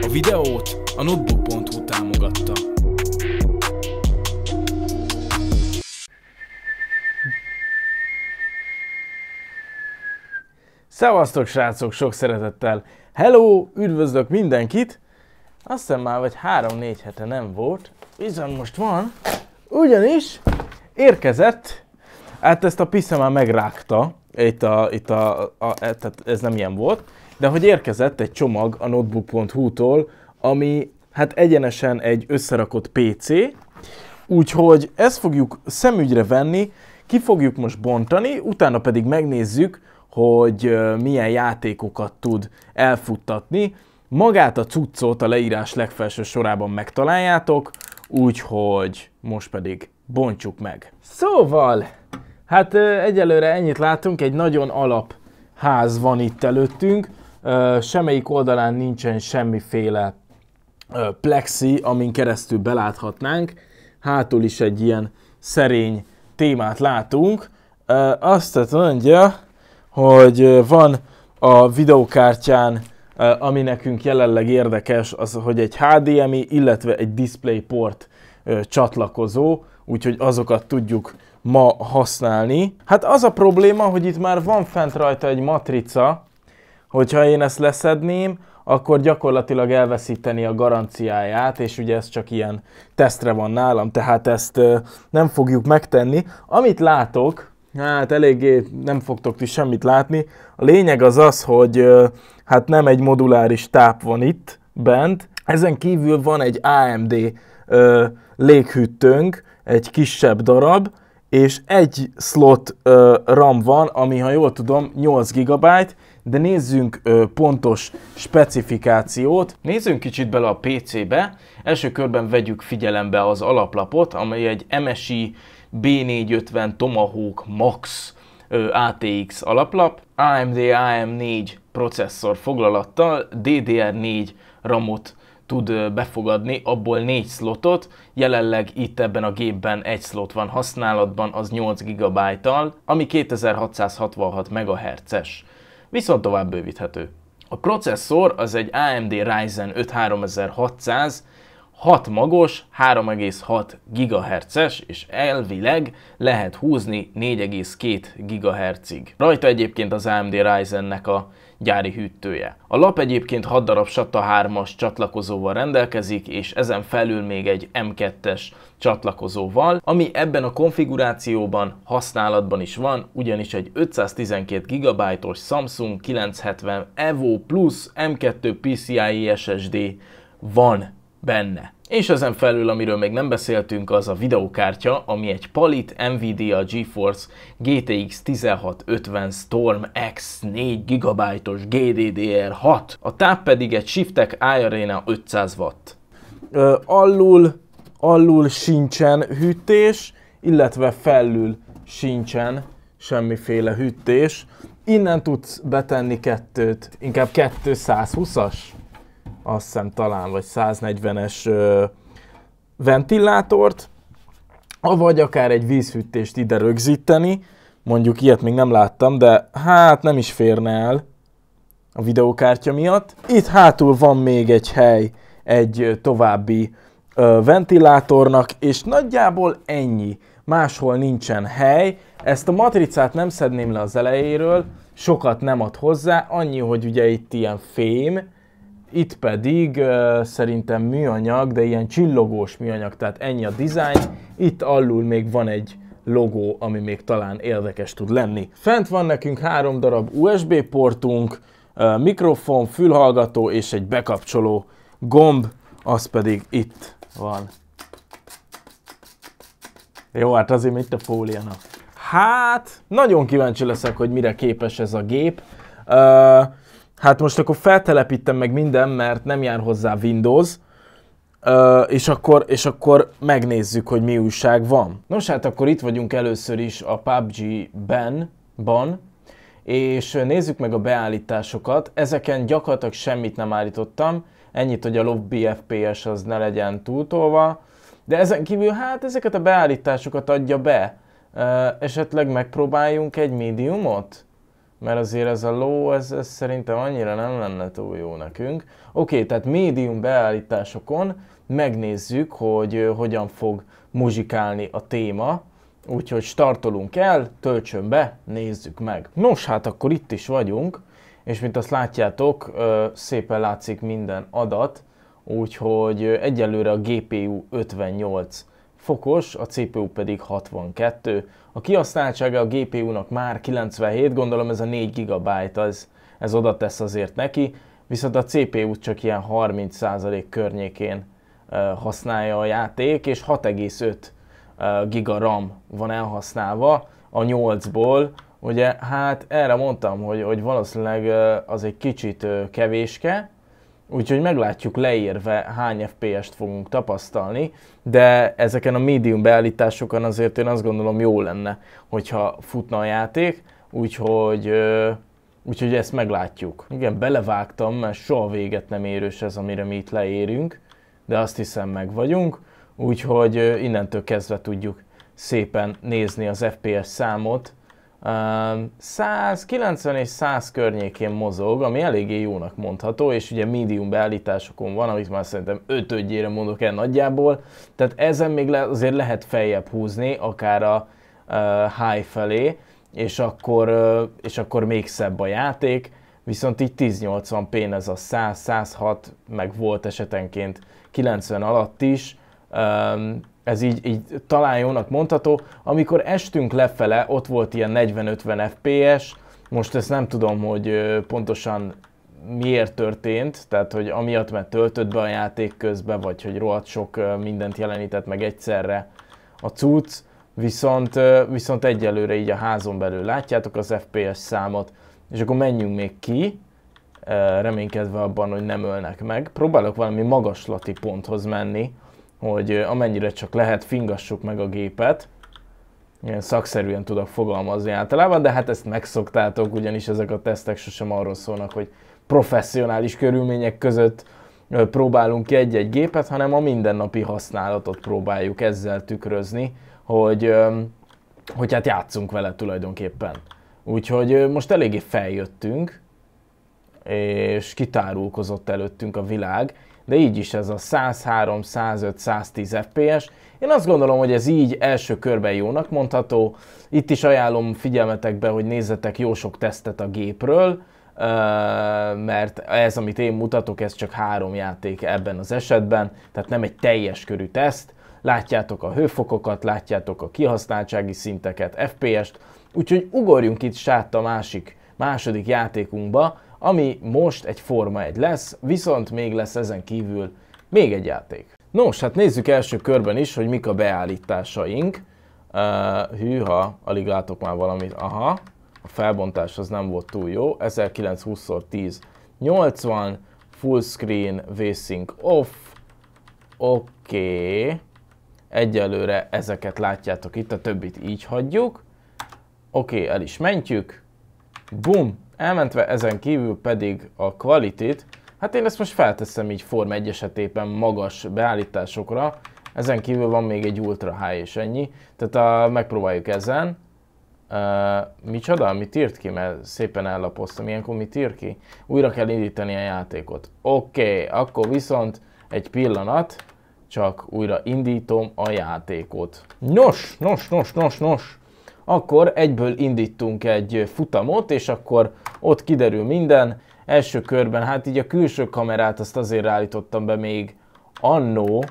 A videót a notebook.hu támogatta. Szevasztok srácok, sok szeretettel! Hello, üdvözlök mindenkit! Azt hiszem már vagy 3-4 hete nem volt, bizony most van, ugyanis érkezett, hát ezt a pisza már megrágta, itt, a, itt a, a, e, tehát ez nem ilyen volt, de hogy érkezett egy csomag a notebook.hu-tól, ami hát egyenesen egy összerakott PC, úgyhogy ezt fogjuk szemügyre venni, ki fogjuk most bontani, utána pedig megnézzük, hogy milyen játékokat tud elfuttatni. Magát a cuccot a leírás legfelső sorában megtaláljátok, úgyhogy most pedig bontsuk meg. Szóval, Hát egyelőre ennyit látunk, egy nagyon alap ház van itt előttünk, semmelyik oldalán nincsen semmiféle plexi, amin keresztül beláthatnánk. Hátul is egy ilyen szerény témát látunk. Azt mondja, hogy van a videókártyán, ami nekünk jelenleg érdekes, az, hogy egy HDMI, illetve egy DisplayPort csatlakozó, úgyhogy azokat tudjuk ma használni. Hát az a probléma, hogy itt már van fent rajta egy matrica, hogyha én ezt leszedném, akkor gyakorlatilag elveszíteni a garanciáját, és ugye ez csak ilyen tesztre van nálam, tehát ezt nem fogjuk megtenni. Amit látok, hát eléggé nem fogtok ti semmit látni, a lényeg az az, hogy hát nem egy moduláris táp van itt bent, ezen kívül van egy AMD ö, léghűtőnk, egy kisebb darab, és egy slot ö, RAM van, ami ha jól tudom 8 GB, de nézzünk ö, pontos specifikációt. Nézzünk kicsit bele a PC-be. Első körben vegyük figyelembe az alaplapot, amely egy MSI B450 Tomahawk Max ö, ATX alaplap. AMD AM4 processzor foglalattal DDR4 ram RAM-ot tud befogadni, abból 4 slotot, jelenleg itt ebben a gépben egy slot van használatban, az 8 GB-tal, ami 2666 MHz-es, viszont tovább bővíthető. A processzor az egy AMD Ryzen 5 3600 6 magos, 3,6 GHz-es, és elvileg lehet húzni 4,2 GHz-ig. Rajta egyébként az AMD Ryzen-nek a gyári hűtője. A lap egyébként 6 darab SATA 3-as csatlakozóval rendelkezik, és ezen felül még egy M2-es csatlakozóval, ami ebben a konfigurációban használatban is van, ugyanis egy 512 GB-os Samsung 970 EVO Plus M2 PCIe SSD van benne. És ezen felül, amiről még nem beszéltünk, az a videokártya, ami egy Palit Nvidia GeForce GTX 1650 Storm X 4 GB-os GDDR6, a táp pedig egy shiftek iArena 500 watt. Ö, alul, alul sincsen hűtés, illetve felül sincsen semmiféle hűtés. Innen tudsz betenni kettőt, inkább 220-as azt hiszem talán, vagy 140-es ventilátort, vagy akár egy vízfűtést ide rögzíteni, mondjuk ilyet még nem láttam, de hát nem is férne el a videókártya miatt. Itt hátul van még egy hely egy további ö, ventilátornak, és nagyjából ennyi. Máshol nincsen hely. Ezt a matricát nem szedném le az elejéről, sokat nem ad hozzá, annyi, hogy ugye itt ilyen fém, itt pedig uh, szerintem műanyag, de ilyen csillogós műanyag, tehát ennyi a dizájn. Itt alul még van egy logó, ami még talán érdekes tud lenni. Fent van nekünk három darab USB portunk, uh, mikrofon, fülhallgató és egy bekapcsoló gomb, az pedig itt van. Jó, hát azért mint a fóliana. Hát, nagyon kíváncsi leszek, hogy mire képes ez a gép. Uh, hát most akkor feltelepítem meg minden, mert nem jár hozzá Windows, és akkor, és akkor megnézzük, hogy mi újság van. Nos hát akkor itt vagyunk először is a PUBG-ben, ban, és nézzük meg a beállításokat. Ezeken gyakorlatilag semmit nem állítottam, ennyit, hogy a lobby FPS az ne legyen túltolva, de ezen kívül hát ezeket a beállításokat adja be. Esetleg megpróbáljunk egy médiumot? mert azért ez a ló, ez, ez szerintem annyira nem lenne túl jó nekünk. Oké, okay, tehát médium beállításokon megnézzük, hogy hogyan fog muzsikálni a téma, úgyhogy startolunk el, töltsön be, nézzük meg. Nos, hát akkor itt is vagyunk, és mint azt látjátok, szépen látszik minden adat, úgyhogy egyelőre a GPU 58 fokos, a CPU pedig 62. A kihasználtsága a GPU-nak már 97, gondolom ez a 4 GB az, ez oda tesz azért neki, viszont a CPU csak ilyen 30% környékén használja a játék, és 6,5 giga RAM van elhasználva a 8-ból, ugye hát erre mondtam, hogy, hogy valószínűleg az egy kicsit kevéske, Úgyhogy meglátjuk leírve hány FPS-t fogunk tapasztalni, de ezeken a médium beállításokon azért én azt gondolom jó lenne, hogyha futna a játék, úgyhogy, úgyhogy ezt meglátjuk. Igen, belevágtam, mert soha véget nem érős ez, amire mi itt leérünk, de azt hiszem meg vagyunk, úgyhogy innentől kezdve tudjuk szépen nézni az FPS számot, 190 és 100 környékén mozog, ami eléggé jónak mondható, és ugye médium beállításokon van, amit már szerintem ötödjére mondok el nagyjából, tehát ezen még le, azért lehet feljebb húzni, akár a uh, high felé, és akkor, uh, és akkor még szebb a játék, viszont így 1080p ez a 100, 106, meg volt esetenként 90 alatt is, um, ez így, így talán jónak mondható. Amikor estünk lefele, ott volt ilyen 40-50 FPS, most ezt nem tudom, hogy pontosan miért történt, tehát hogy amiatt, mert töltött be a játék közben, vagy hogy rohadt sok mindent jelenített meg egyszerre a cucc, viszont, viszont egyelőre így a házon belül látjátok az FPS számot, és akkor menjünk még ki, reménykedve abban, hogy nem ölnek meg. Próbálok valami magaslati ponthoz menni, hogy amennyire csak lehet, fingassuk meg a gépet. Ilyen szakszerűen tudok fogalmazni általában, de hát ezt megszoktátok, ugyanis ezek a tesztek sosem arról szólnak, hogy professzionális körülmények között próbálunk ki egy-egy gépet, hanem a mindennapi használatot próbáljuk ezzel tükrözni, hogy, hogy hát játszunk vele tulajdonképpen. Úgyhogy most eléggé feljöttünk, és kitárulkozott előttünk a világ, de így is ez a 103, 105, 110 FPS. Én azt gondolom, hogy ez így első körben jónak mondható. Itt is ajánlom figyelmetekbe, hogy nézzetek jó sok tesztet a gépről, mert ez, amit én mutatok, ez csak három játék ebben az esetben, tehát nem egy teljes körű teszt. Látjátok a hőfokokat, látjátok a kihasználtsági szinteket, FPS-t, úgyhogy ugorjunk itt sát a másik, második játékunkba, ami most egy Forma 1 lesz, viszont még lesz ezen kívül még egy játék. Nos, hát nézzük első körben is, hogy mik a beállításaink. Uh, hűha, alig látok már valamit. Aha, a felbontás az nem volt túl jó. 1920x10 80, full screen, vsync off. Oké. Okay. Egyelőre ezeket látjátok itt, a többit így hagyjuk. Oké, okay, el is mentjük. Bum, Elmentve ezen kívül pedig a kvalitét. hát én ezt most felteszem így Form 1 esetében magas beállításokra, ezen kívül van még egy Ultra High és ennyi, tehát a, megpróbáljuk ezen. Uh, micsoda? Mit írt ki? Mert szépen ellapoztam. Ilyenkor mit írt ki? Újra kell indítani a játékot. Oké, okay, akkor viszont egy pillanat, csak újra indítom a játékot. Nos, nos, nos, nos, nos akkor egyből indítunk egy futamot, és akkor ott kiderül minden. Első körben, hát így a külső kamerát azt azért állítottam be még annó,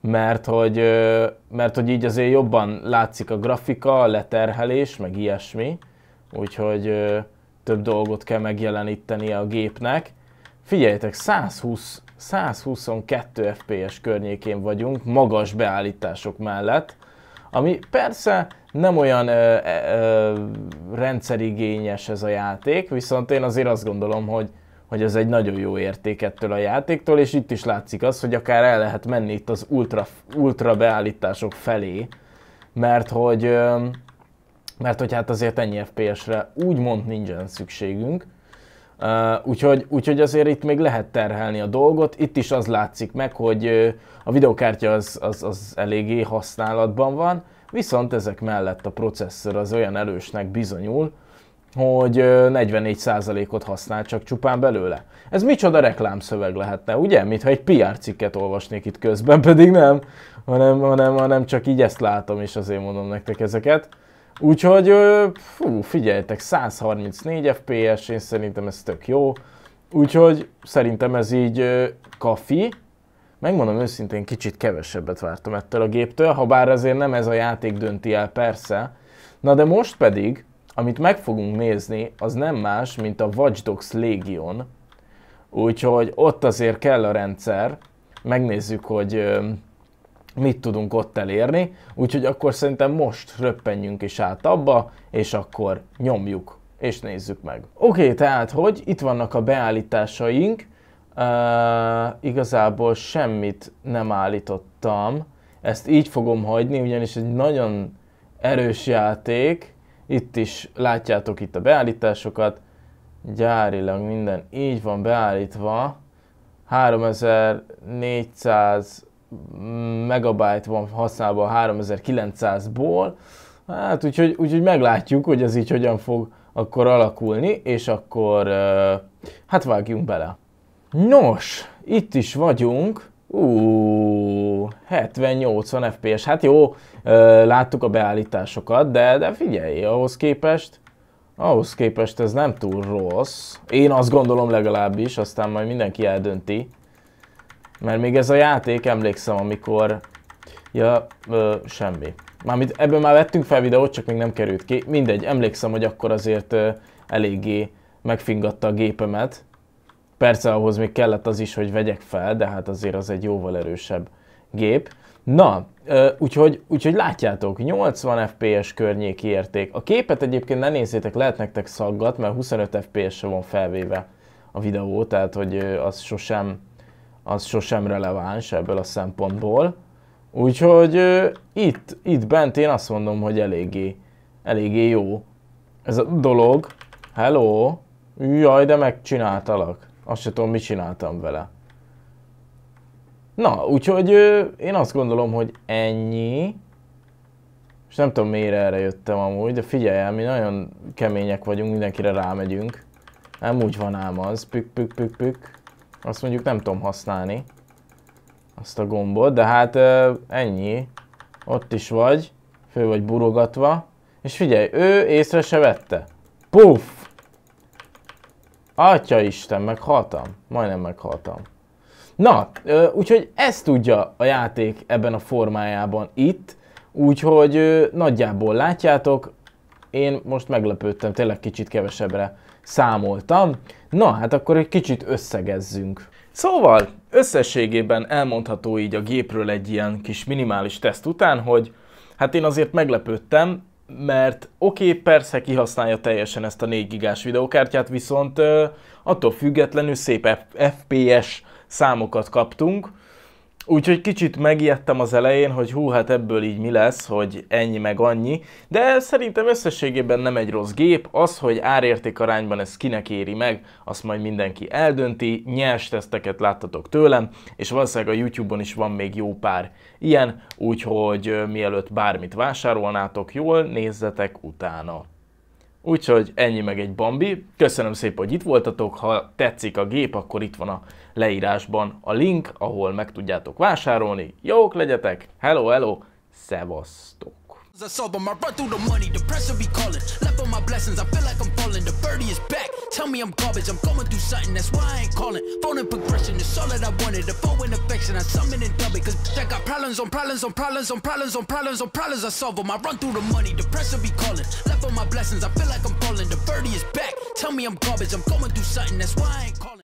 mert hogy, mert hogy így azért jobban látszik a grafika, a leterhelés, meg ilyesmi, úgyhogy több dolgot kell megjeleníteni a gépnek. Figyeljetek, 120, 122 FPS környékén vagyunk, magas beállítások mellett, ami persze nem olyan ö, e, ö, rendszerigényes ez a játék, viszont én azért azt gondolom, hogy hogy ez egy nagyon jó érték ettől a játéktól, és itt is látszik az, hogy akár el lehet menni itt az ultra, ultra beállítások felé, mert hogy, mert hogy hát azért ennyi FPS-re úgymond nincsen szükségünk, Uh, úgyhogy, úgyhogy azért itt még lehet terhelni a dolgot. Itt is az látszik meg, hogy uh, a videokártya az, az, az eléggé használatban van, viszont ezek mellett a processzor az olyan erősnek bizonyul, hogy 44%-ot használ csak csupán belőle. Ez micsoda reklámszöveg lehetne, ugye? Mintha egy PR cikket olvasnék itt közben, pedig nem, hanem, hanem, hanem csak így ezt látom, és azért mondom nektek ezeket. Úgyhogy fú, figyeljetek, 134 FPS, én szerintem ez tök jó. Úgyhogy szerintem ez így kafi. Megmondom őszintén, kicsit kevesebbet vártam ettől a géptől, ha bár azért nem ez a játék dönti el, persze. Na de most pedig, amit meg fogunk nézni, az nem más, mint a Watch Dogs Legion. Úgyhogy ott azért kell a rendszer. Megnézzük, hogy mit tudunk ott elérni, úgyhogy akkor szerintem most röppenjünk is át abba, és akkor nyomjuk, és nézzük meg. Oké, okay, tehát hogy itt vannak a beállításaink, uh, igazából semmit nem állítottam, ezt így fogom hagyni, ugyanis egy nagyon erős játék, itt is látjátok itt a beállításokat, gyárilag minden így van beállítva, 3400 megabyte van használva 3900-ból, hát úgyhogy, úgyhogy meglátjuk, hogy ez így hogyan fog akkor alakulni, és akkor hát vágjunk bele. Nos, itt is vagyunk, Ú, 70-80 FPS, hát jó, láttuk a beállításokat, de, de figyelj, ahhoz képest, ahhoz képest ez nem túl rossz. Én azt gondolom legalábbis, aztán majd mindenki eldönti. Mert még ez a játék, emlékszem, amikor... Ja, ö, semmi. Mármint ebből már vettünk fel videót, csak még nem került ki. Mindegy, emlékszem, hogy akkor azért ö, eléggé megfingatta a gépemet. Persze ahhoz még kellett az is, hogy vegyek fel, de hát azért az egy jóval erősebb gép. Na, úgyhogy, úgyhogy látjátok, 80 FPS környéki érték. A képet egyébként ne nézzétek, lehet nektek szaggat, mert 25 FPS-re van felvéve a videó, tehát hogy az sosem az sosem releváns ebből a szempontból. Úgyhogy uh, itt, itt bent én azt mondom, hogy eléggé, eléggé jó ez a dolog. Hello! Jaj, de megcsináltalak. Azt se tudom, mit csináltam vele. Na, úgyhogy uh, én azt gondolom, hogy ennyi. És nem tudom, miért erre jöttem amúgy, de figyelj el, mi nagyon kemények vagyunk, mindenkire rámegyünk. Nem úgy van ám az, pük pük pük pük. Azt mondjuk nem tudom használni. Azt a gombot, de hát ennyi. Ott is vagy. Fő vagy burogatva. És figyelj, ő észre se vette. Puff! Atya Isten, meghaltam. Majdnem meghaltam. Na, úgyhogy ezt tudja a játék ebben a formájában itt. Úgyhogy nagyjából látjátok, én most meglepődtem, tényleg kicsit kevesebbre számoltam. Na, hát akkor egy kicsit összegezzünk. Szóval összességében elmondható így a gépről egy ilyen kis minimális teszt után, hogy hát én azért meglepődtem, mert oké, okay, persze kihasználja teljesen ezt a 4 gigás videokártyát, viszont attól függetlenül szép FPS számokat kaptunk, Úgyhogy kicsit megijedtem az elején, hogy hú, hát ebből így mi lesz, hogy ennyi meg annyi, de szerintem összességében nem egy rossz gép, az, hogy árérték arányban ez kinek éri meg, azt majd mindenki eldönti, nyers teszteket láttatok tőlem, és valószínűleg a YouTube-on is van még jó pár ilyen, úgyhogy mielőtt bármit vásárolnátok, jól nézzetek utána. Úgyhogy ennyi meg egy Bambi. Köszönöm szépen, hogy itt voltatok. Ha tetszik a gép, akkor itt van a leírásban a link, ahol meg tudjátok vásárolni. Jók legyetek! Hello, hello! Szevasztok! I sober, my run through the money, the pressure be calling. Left on my blessings, I feel like I'm falling. The birdie is back. Tell me I'm garbage, I'm going through something, that's why I ain't calling. Phone and progression, it's all that I wanted. The phone and affection, I summon and dub it. Cause I got problems on problems on problems on problems on problems on problems. I solve them. I run through the money, the pressure be calling. Left on my blessings, I feel like I'm falling. The birdie is back. Tell me I'm garbage, I'm going through something, that's why I ain't calling.